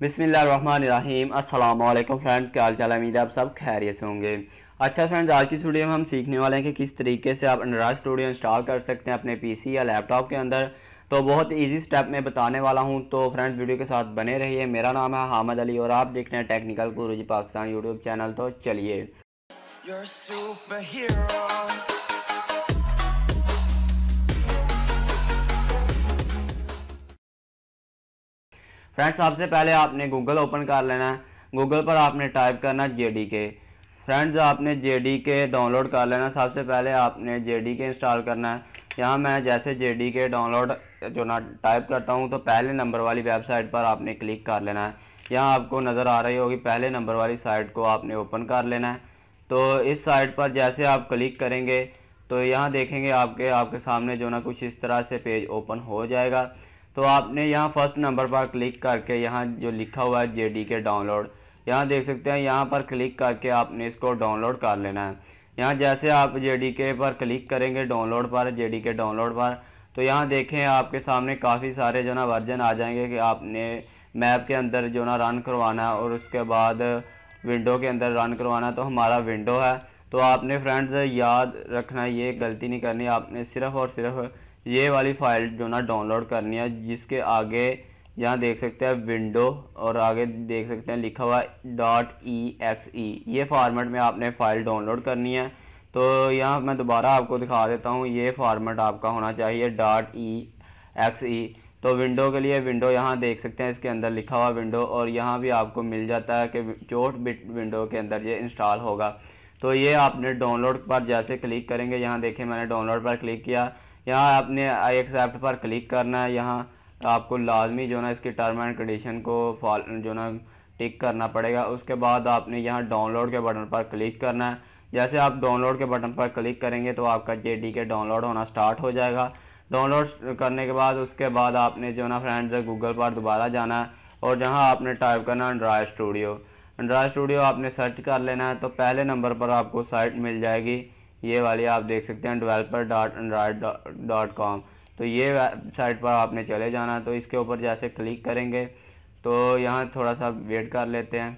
बिसमीम वालेकुम फ्रेंड्स क्या हाल चाल उम्मीद है आप सब खैरियत होंगे अच्छा फ्रेंड्स आज की स्टूडियो में हम सीखने वाले हैं कि किस तरीके से आप एंड्रॉयड स्टूडियो इंस्टॉल कर सकते हैं अपने पीसी या लैपटॉप के अंदर तो बहुत इजी स्टेप में बताने वाला हूं तो फ्रेंड्स वीडियो के साथ बने रहिए मेरा नाम है हामद अली और आप देख रहे हैं technical Guruji Pakistan YouTube channel तो चलिए फ्रेंड्स सबसे पहले आपने गूगल ओपन कर लेना है गूगल पर आपने टाइप करना जे डी के फ्रेंड्स आपने जे डी के डाउनलोड कर लेना सबसे पहले आपने जे डी के इंस्टॉल करना है यहाँ मैं जैसे जे डी के डाउनलोड जो ना टाइप करता हूँ तो पहले नंबर वाली वेबसाइट पर आपने क्लिक कर लेना है यहाँ आपको नज़र आ रही होगी पहले नंबर वाली साइट को आपने ओपन कर लेना है तो इस साइट पर जैसे आप क्लिक करेंगे तो यहाँ देखेंगे आपके आपके सामने जो ना कुछ इस तरह से पेज ओपन हो जाएगा तो आपने यहाँ फर्स्ट नंबर पर क्लिक करके यहाँ जो लिखा हुआ है जे के डाउनलोड यहाँ देख सकते हैं यहाँ पर क्लिक करके आपने इसको डाउनलोड कर लेना है यहाँ जैसे आप जे के पर क्लिक करेंगे डाउनलोड पर जे के डाउनलोड पर तो यहाँ देखें आपके सामने काफ़ी सारे जो ना वर्जन आ जाएंगे कि आपने मैप के अंदर जो ना रन करवाना है और उसके बाद विंडो के अंदर रन करवाना तो हमारा विंडो है तो आपने फ्रेंड्स याद रखना ये गलती नहीं करनी आपने सिर्फ़ और सिर्फ़ ये वाली फाइल जो ना डाउनलोड करनी है जिसके आगे यहाँ देख सकते हैं विंडो और आगे देख सकते हैं लिखा हुआ डॉट ई एक्स ई ये फॉर्मेट में आपने फ़ाइल डाउनलोड करनी है तो यहाँ मैं दोबारा आपको दिखा देता हूँ ये फॉर्मेट आपका होना चाहिए डॉट ई एक्स ई तो विंडो के लिए विंडो यहाँ देख सकते हैं इसके अंदर लिखा हुआ विंडो और यहाँ भी आपको मिल जाता है कि चोट बिट विंडो के अंदर ये इंस्टॉल होगा तो ये आपने डाउनलोड पर जैसे क्लिक करेंगे यहाँ देखें मैंने डाउनलोड पर क्लिक किया यहाँ आपने आई एक्सेप्ट पर क्लिक करना है यहाँ आपको लाजमी जो ना इसकी टर्म एंड कंडीशन को फॉल जो ना टिक करना पड़ेगा उसके बाद आपने यहाँ डाउनलोड के बटन पर क्लिक करना है जैसे आप डाउनलोड के बटन पर क्लिक करेंगे तो आपका जे डी के डाउनलोड होना स्टार्ट हो जाएगा डाउनलोड करने के बाद उसके बाद आपने जो ना फ्रेंड्स गूगल पर दोबारा जाना है और जहाँ आपने टाइप करना एंड्रॉयड स्टूडियो एंड्रॉयड स्टूडियो आपने सर्च कर लेना है तो पहले नंबर पर आपको साइट मिल जाएगी ये वाली आप देख सकते हैं developer dot Android dot com तो ये वेबसाइट पर आपने चले जाना तो इसके ऊपर जैसे क्लिक करेंगे तो यहाँ थोड़ा सा वेट कर लेते हैं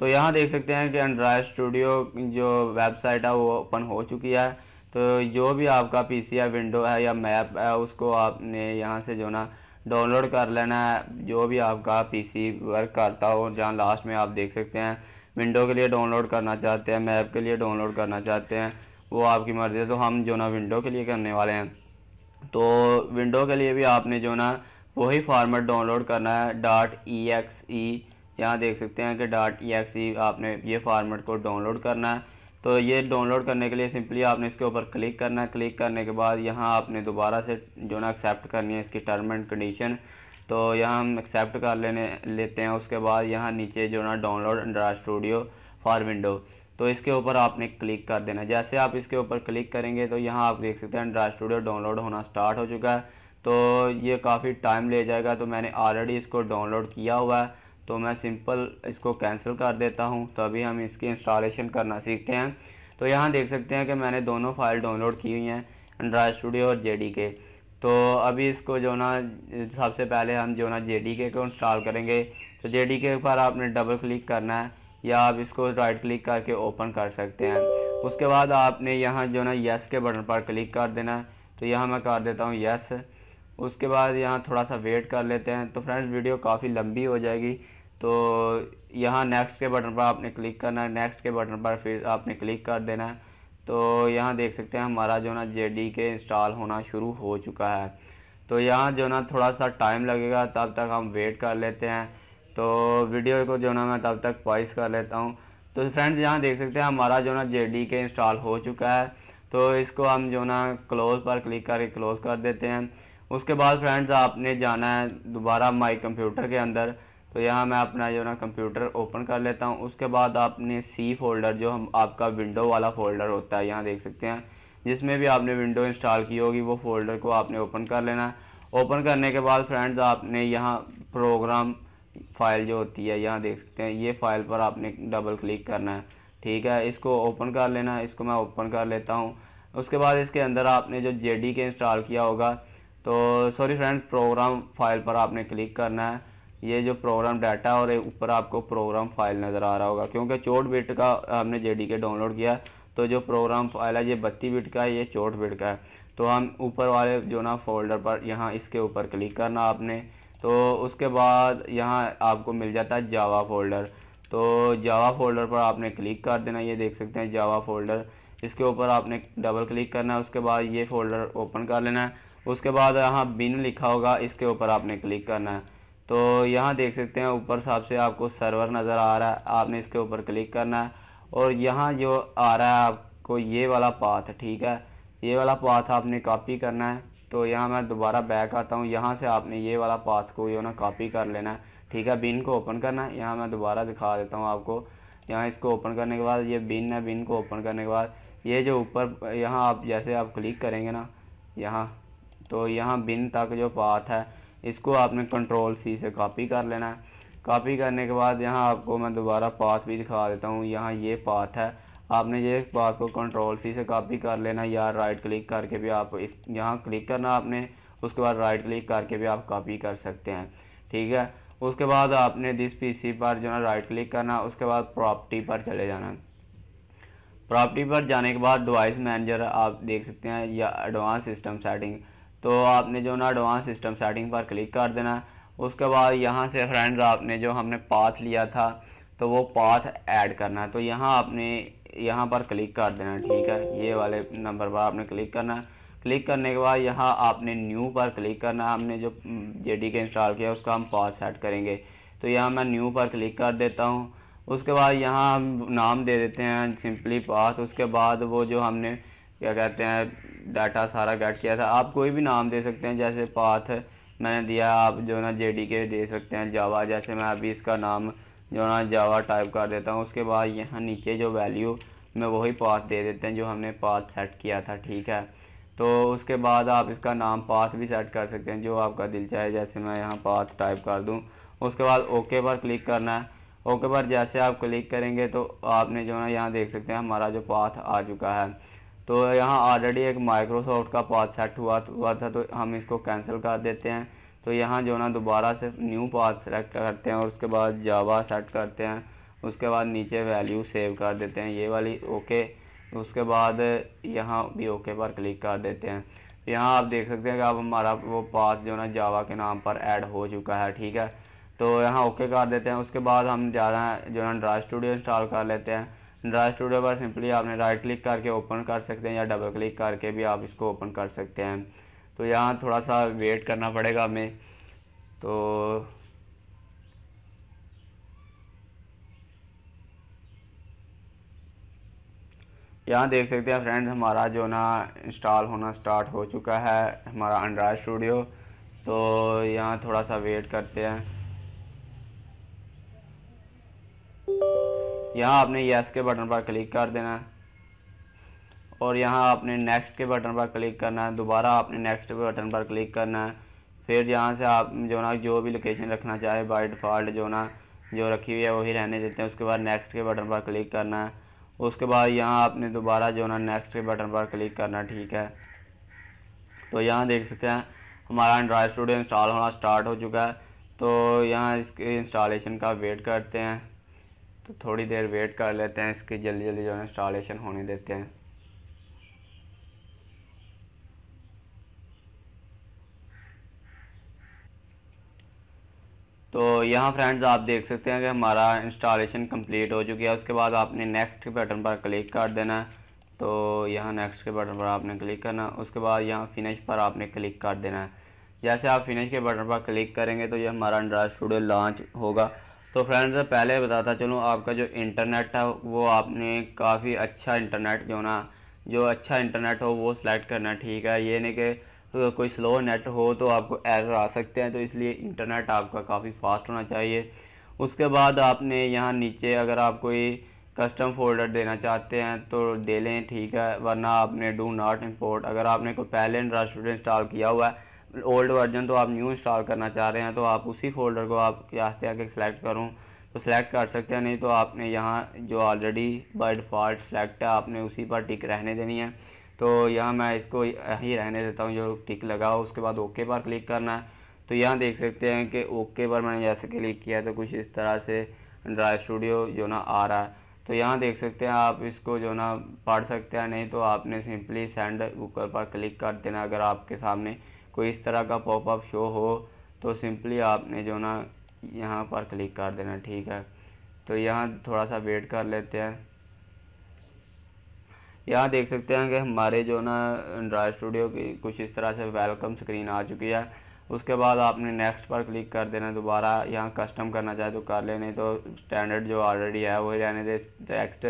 तो यहाँ देख सकते हैं कि एंड्रॉयड स्टूडियो जो वेबसाइट है वो ओपन हो चुकी है तो जो भी आपका पीसी है विंडो है या मैप है उसको आपने यहाँ से जो ना डाउनलोड कर लेना है जो भी आपका पीसी वर्क करता हो जहाँ लास्ट में आप देख सकते हैं विंडो के लिए डाउनलोड करना चाहते हैं मैप के लिए डाउनलोड करना चाहते हैं वो आपकी मर्ज़ी है तो हम जो ना विंडो के लिए करने वाले हैं तो विंडो के लिए भी आपने जो ना वही फार्मेट डाउनलोड करना है डाट ई एक्स ई यहाँ देख सकते हैं कि डाट ई एक्स ई आपने ये फार्मेट को डाउनलोड करना है तो ये डाउनलोड करने के लिए सिंपली आपने इसके ऊपर क्लिक करना है क्लिक करने के बाद यहाँ आपने दोबारा से जो ना एक्सेप्ट करनी है इसकी टर्म एंड कंडीशन तो यहाँ हम एक्सेप्ट कर लेने लेते हैं उसके बाद यहाँ नीचे जो ना download Android studio for window तो इसके ऊपर आपने क्लिक कर देना जैसे आप इसके ऊपर क्लिक करेंगे तो यहाँ आप देख सकते हैं एंड्राइड स्टूडियो डाउनलोड होना स्टार्ट हो चुका है तो ये काफ़ी टाइम ले जाएगा तो मैंने ऑलरेडी इसको डाउनलोड किया हुआ है तो मैं सिंपल इसको कैंसिल कर देता हूँ तो अभी हम इसकी इंस्टॉलेशन करना सीखते हैं तो यहाँ देख सकते हैं कि मैंने दोनों फाइल डाउनलोड की हुई हैं एंड्राइड स्टूडियो और जे के तो अभी इसको जो ना सबसे पहले हम जो ना जे डी के को इंस्टॉल करेंगे तो जे डी के पर आपने डबल क्लिक करना है या आप इसको राइट क्लिक करके ओपन कर सकते हैं उसके बाद आपने यहाँ जो ना यस के बटन पर क्लिक कर देना है तो यहाँ मैं कर देता हूँ यस उसके बाद यहाँ थोड़ा सा वेट कर लेते हैं तो फ्रेंड्स वीडियो काफ़ी लंबी हो जाएगी तो यहाँ नेक्स्ट के बटन पर आपने क्लिक करना है नेक्स्ट के बटन पर फिर आपने क्लिक कर देना है तो यहाँ देख सकते हैं हमारा जो ना जे के इंस्टॉल होना शुरू हो चुका है तो यहाँ जो ना थोड़ा सा टाइम लगेगा तब तक हम वेट कर लेते हैं तो वीडियो को जो ना मैं तब तक पॉइस कर लेता हूँ तो फ्रेंड्स यहाँ देख सकते हैं हमारा जो ना जे के इंस्टॉल हो चुका है तो इसको हम जो ना क्लोज़ पर क्लिक करके क्लोज़ कर देते हैं उसके बाद फ्रेंड्स आपने जाना है दोबारा माई कंप्यूटर के अंदर तो यहाँ मैं अपना जो ना कंप्यूटर ओपन कर लेता हूँ उसके बाद आपने सी फोल्डर जो हम आपका विंडो वाला फ़ोल्डर होता है यहाँ देख सकते हैं जिसमें भी आपने विंडो इंस्टॉल की होगी वो फ़ोल्डर को आपने ओपन कर लेना है ओपन करने के बाद फ्रेंड्स आपने यहाँ प्रोग्राम फाइल जो होती है यहाँ देख सकते हैं ये फाइल पर आपने डबल क्लिक करना है ठीक है इसको ओपन कर लेना है इसको मैं ओपन कर लेता हूँ उसके बाद इसके अंदर आपने जो जे के इंस्टॉल किया होगा तो सॉरी फ्रेंड्स प्रोग्राम फाइल पर आपने क्लिक करना है ये जो प्रोग्राम डाटा और ऊपर आपको प्रोग्राम फाइल नज़र आ रहा होगा क्योंकि चौट बिट का हमने जे डी के डाउनलोड किया तो जो प्रोग्राम फाइल है ये बत्ती बिट का है ये चौट बिट का है तो हम ऊपर वाले जो ना फोल्डर पर यहाँ इसके ऊपर क्लिक करना आपने तो उसके बाद यहाँ आपको मिल जाता है जावा फोल्डर तो जावा फोल्डर पर आपने क्लिक कर देना ये देख सकते हैं जावा फोल्डर इसके ऊपर आपने डबल क्लिक करना है उसके बाद ये फोल्डर ओपन कर लेना है उसके बाद यहाँ बिन लिखा होगा इसके ऊपर आपने क्लिक करना है तो यहाँ देख सकते हैं ऊपर साहब से आपको सर्वर नज़र आ रहा है आपने इसके ऊपर क्लिक करना है और यहाँ जो आ रहा है आपको ये वाला पाथ ठीक है ये वाला पाथ आपने कॉपी करना है तो यहाँ मैं दोबारा बैक आता हूँ यहाँ से आपने ये वाला पाथ को जो ना कॉपी कर लेना है ठीक है बिन को ओपन करना है यहाँ मैं दोबारा दिखा देता हूँ आपको यहाँ इसको ओपन करने के बाद ये बिन है बिन को ओपन करने के बाद ये जो ऊपर यहाँ आप जैसे आप क्लिक करेंगे ना यहाँ तो यहाँ बिन तक जो पाथ है इसको आपने कंट्रोल सी से कॉपी कर लेना है कॉपी करने के बाद यहाँ आपको मैं दोबारा पाथ भी दिखा देता हूँ यहाँ ये पाथ है आपने ये पाथ को कंट्रोल सी से कॉपी कर लेना या राइट क्लिक करके भी आप इस यहाँ क्लिक करना आपने उसके बाद राइट क्लिक करके भी आप कॉपी कर सकते हैं ठीक है उसके बाद आपने दिस पीसी पर जो है राइट क्लिक करना उसके बाद प्रॉपर्टी पर चले जाना प्रॉपर्टी पर जाने के बाद डिवाइस मैनेजर आप देख सकते हैं या एडवांस सिस्टम सेटिंग तो आपने जो ना एडवांस सिस्टम सेटिंग पर क्लिक कर देना है उसके बाद यहाँ से फ्रेंड्स आपने जो हमने पाथ लिया था तो वो पाथ ऐड करना है तो यहाँ आपने यहाँ पर क्लिक कर देना ठीक है ये वाले नंबर पर आपने क्लिक करना है क्लिक करने के बाद यहाँ आपने न्यू पर क्लिक करना है हमने जो जे डी के इंस्टॉल किया उसका हम पाथ सेट करेंगे तो यहाँ मैं न्यू पर क्लिक कर देता हूँ उसके बाद यहाँ हम नाम दे देते हैं सिंपली पाथ उसके बाद वो जो हमने क्या कहते हैं डाटा सारा गैट किया था आप कोई भी नाम दे सकते हैं जैसे पाथ मैंने दिया आप जो ना जे डी के दे सकते हैं जावा जैसे मैं अभी इसका नाम जो ना जावा टाइप कर देता हूँ उसके बाद यहाँ नीचे जो वैल्यू में वही पाथ दे देते हैं जो हमने पाथ सेट किया था ठीक है तो उसके बाद आप इसका नाम पाथ भी सेट कर सकते हैं जो आपका दिल चाहे जैसे मैं यहाँ पाथ टाइप कर दूँ उसके बाद ओके पर क्लिक करना है ओके पर जैसे आप क्लिक करेंगे तो आपने जो है यहाँ देख सकते हैं हमारा जो पाथ आ चुका है तो यहाँ ऑलरेडी एक माइक्रोसॉफ्ट का पाथ सेट हुआ हुआ था तो हम इसको कैंसिल कर देते हैं तो यहाँ जो ना दोबारा से न्यू पाथ सेलेक्ट करते हैं और उसके बाद जावा सेट करते हैं उसके बाद नीचे वैल्यू सेव कर देते हैं ये वाली ओके उसके बाद यहाँ भी ओके पर क्लिक कर देते हैं यहाँ आप देख सकते हैं कि अब हमारा वो पाथ जो ना जावा के नाम पर ऐड हो चुका है ठीक है तो यहाँ ओके कर देते हैं उसके बाद हम जा रहे हैं जो है ड्राई स्टूडियो इंस्टॉल कर लेते हैं ड्राई स्टूडियो पर सिंपली आपने राइट क्लिक करके ओपन कर सकते हैं या डबल क्लिक करके भी आप इसको ओपन कर सकते हैं तो यहाँ थोड़ा सा वेट करना पड़ेगा हमें तो यहाँ देख सकते हैं फ्रेंड्स हमारा जो ना इंस्टॉल होना स्टार्ट हो चुका है हमारा एंड्राइड स्टूडियो तो यहाँ थोड़ा सा वेट करते हैं यहाँ आपने यस के बटन पर क्लिक कर देना है और यहाँ आपने नेक्स्ट के बटन पर क्लिक करना है दोबारा आपने नेक्स्ट के बटन पर क्लिक करना है फिर यहाँ से आप जो ना जो भी लोकेशन रखना चाहे बाई डिफ़ॉल्ट जो ना जो रखी हुई है वही रहने देते हैं उसके बाद नेक्स्ट के बटन पर क्लिक करना है उसके बाद यहाँ आपने दोबारा जो ना नेक्स्ट के बटन पर क्लिक करना ठीक है तो यहाँ देख सकते हैं हमारा एंड्रॉयड स्टूडियो इंस्टॉल होना स्टार्ट हो चुका है तो यहाँ इसके इंस्टॉलेशन का वेट करते हैं तो थोड़ी देर वेट कर लेते हैं इसकी जल्दी जल्दी जो है इंस्टॉलेशन होने देते हैं तो यहाँ फ्रेंड्स आप देख सकते हैं कि हमारा इंस्टॉलेशन कंप्लीट हो चुकी है उसके बाद आपने नेक्स्ट के बटन पर क्लिक कर देना है तो यहाँ नेक्स्ट के बटन पर आपने क्लिक करना उसके बाद यहाँ फिनिश पर आपने क्लिक कर देना है जैसे आप फिनिश के बटन पर क्लिक करेंगे तो ये हमारा एंड्रॉयड स्टूडियो लॉन्च होगा तो फ्रेंड्स पहले बताता चलूँ आपका जो इंटरनेट है वो आपने काफ़ी अच्छा इंटरनेट जो ना जो अच्छा इंटरनेट हो वो सिलेक्ट करना ठीक है ये नहीं कि तो कोई स्लो नेट हो तो आपको एरर आ सकते हैं तो इसलिए इंटरनेट आपका काफ़ी फास्ट होना चाहिए उसके बाद आपने यहाँ नीचे अगर आप कोई कस्टम फोल्डर देना चाहते हैं तो दे लें ठीक है वरना आपने डू नॉट इंपोर्ट अगर आपने कोई पहले इंड्रा इंस्टॉल किया हुआ है ओल्ड वर्जन तो आप न्यू इंस्टॉल करना चाह रहे हैं तो आप उसी फोल्डर को आप आते हैं सेलेक्ट करूँ तो सेलेक्ट कर सकते हैं नहीं तो आपने यहाँ जो ऑलरेडी बाई डिफ़ॉल्ट सेलेक्ट है आपने उसी पर टिक रहने देनी है तो यहाँ मैं इसको ही रहने देता हूँ जो टिक लगा हो उसके बाद ओके पर क्लिक करना है तो यहाँ देख सकते हैं कि ओके पर मैंने जैसे क्लिक किया है तो कुछ इस तरह से ड्राई स्टूडियो जो ना आ रहा है तो यहाँ देख सकते हैं आप इसको जो ना पढ़ सकते हैं नहीं तो आपने सिंपली सेंड गूगल पर क्लिक कर देना अगर आपके सामने कोई इस तरह का पॉपअप शो हो तो सिंपली आपने जो ना यहाँ पर क्लिक कर देना ठीक है तो यहाँ थोड़ा सा वेट कर लेते हैं यहाँ देख सकते हैं कि हमारे जो ना ड्राई स्टूडियो की कुछ इस तरह से वेलकम स्क्रीन आ चुकी है उसके बाद आपने नेक्स्ट पर क्लिक कर देना दोबारा यहाँ कस्टम करना चाहे तो कर लेने तो स्टैंडर्ड जो ऑलरेडी है वही रहने दे नेक्स्ट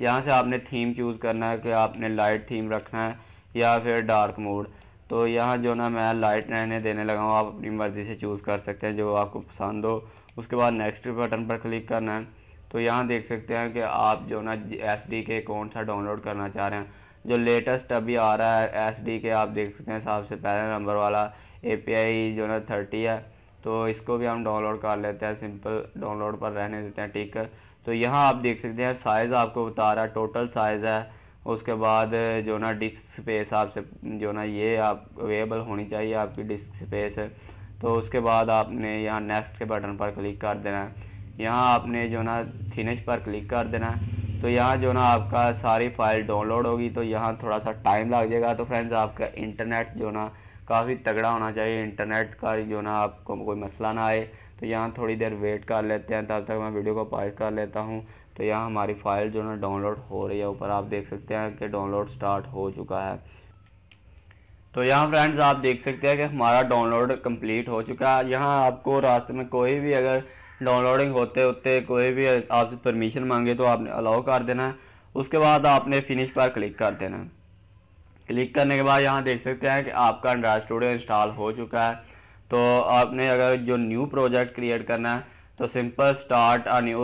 यहाँ से आपने थीम चूज़ करना है कि आपने लाइट थीम रखना है या फिर डार्क मोड तो यहाँ जो ना मैं लाइट रहने देने लगा हूँ आप अपनी मर्ज़ी से चूज़ कर सकते हैं जो आपको पसंद हो उसके बाद नेक्स्ट बटन पर क्लिक करना है तो यहाँ देख सकते हैं कि आप जो ना एस डी के कौन सा डाउनलोड करना चाह रहे हैं जो लेटेस्ट अभी आ रहा है एस डी के आप देख सकते हैं सबसे पहले नंबर वाला ए पी आई जो ना थर्टी है तो इसको भी हम डाउनलोड कर लेते हैं सिंपल डाउनलोड पर रहने देते हैं ठीक है तो यहाँ आप देख सकते हैं साइज़ आपको बता रहा है टोटल साइज़ है उसके बाद जो ना डिस्क स्पेस आपसे जो ना ये आप अवेलेबल होनी चाहिए आपकी डिस्क स्पेस तो उसके बाद आपने यहाँ नेक्स्ट के बटन पर क्लिक कर देना है यहाँ आपने जो ना फिनिश पर क्लिक कर देना है तो यहाँ जो ना आपका सारी फाइल डाउनलोड होगी तो यहाँ थोड़ा सा टाइम लग जाएगा तो फ्रेंड्स आपका इंटरनेट जो ना काफ़ी तगड़ा होना चाहिए इंटरनेट का जो ना आपको कोई मसला ना आए तो यहाँ थोड़ी देर वेट कर लेते हैं तब तक मैं वीडियो को पॉज कर लेता हूँ तो यहाँ हमारी फ़ाइल जो है डाउनलोड हो रही है ऊपर आप देख सकते हैं कि डाउनलोड स्टार्ट हो चुका है तो यहाँ फ्रेंड्स आप देख सकते हैं कि हमारा डाउनलोड कंप्लीट हो चुका है यहाँ आपको रास्ते में कोई भी अगर डाउनलोडिंग होते होते कोई भी आपसे परमिशन मांगे तो आपने अलाउ कर देना है उसके बाद आपने फिनिश पर क्लिक कर देना है क्लिक करने के बाद यहाँ देख सकते हैं कि आपका एंड्रॉयड स्टूडियो इंस्टॉल हो चुका है तो आपने अगर जो न्यू प्रोजेक्ट क्रिएट करना है तो सिंपल स्टार्ट अ न्यू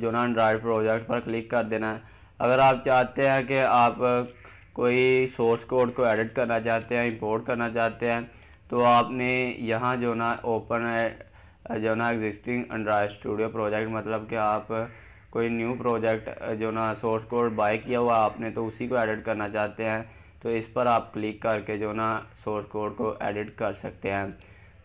जो ना एंड्रॉयड प्रोजेक्ट पर क्लिक कर देना है अगर आप चाहते हैं कि आप कोई सोर्स कोड को एडिट करना चाहते हैं इंपोर्ट करना चाहते हैं तो आपने यहाँ जो ना ओपन है जो ना एग्जिस्टिंग एंड्रॉयड स्टूडियो प्रोजेक्ट मतलब कि आप कोई न्यू प्रोजेक्ट जो ना सोर्स कोड बाय किया हुआ आपने तो उसी को एडिट करना चाहते हैं तो इस पर आप क्लिक करके जो ना सोर्स कोड को एडिट कर सकते हैं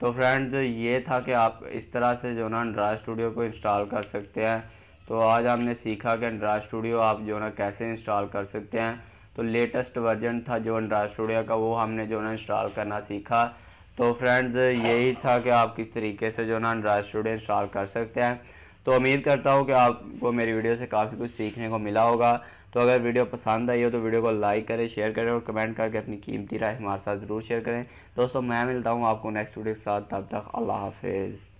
तो फ्रेंड्स ये था कि आप इस तरह से जो ना ड्रा स्टूडियो को इंस्टॉल कर सकते हैं तो आज हमने सीखा कि ड्रा स्टूडियो आप जो ना कैसे इंस्टॉल कर सकते हैं तो लेटेस्ट वर्जन था जो ड्रा स्टूडियो का वो हमने जो ना इंस्टॉल करना सीखा तो फ्रेंड्स यही था कि आप किस तरीके से जो ना ड्रा स्टूडियो इंस्टॉल कर सकते हैं तो उम्मीद करता हूँ कि आपको मेरी वीडियो से काफ़ी कुछ सीखने को मिला होगा तो अगर वीडियो पसंद आई हो तो वीडियो को लाइक करें शेयर करें और कमेंट करके अपनी कीमती राय हमारे साथ ज़रूर शेयर करें दोस्तों मैं मिलता हूँ आपको नेक्स्ट वीडियो के साथ तब तक अल्लाह हाफिज़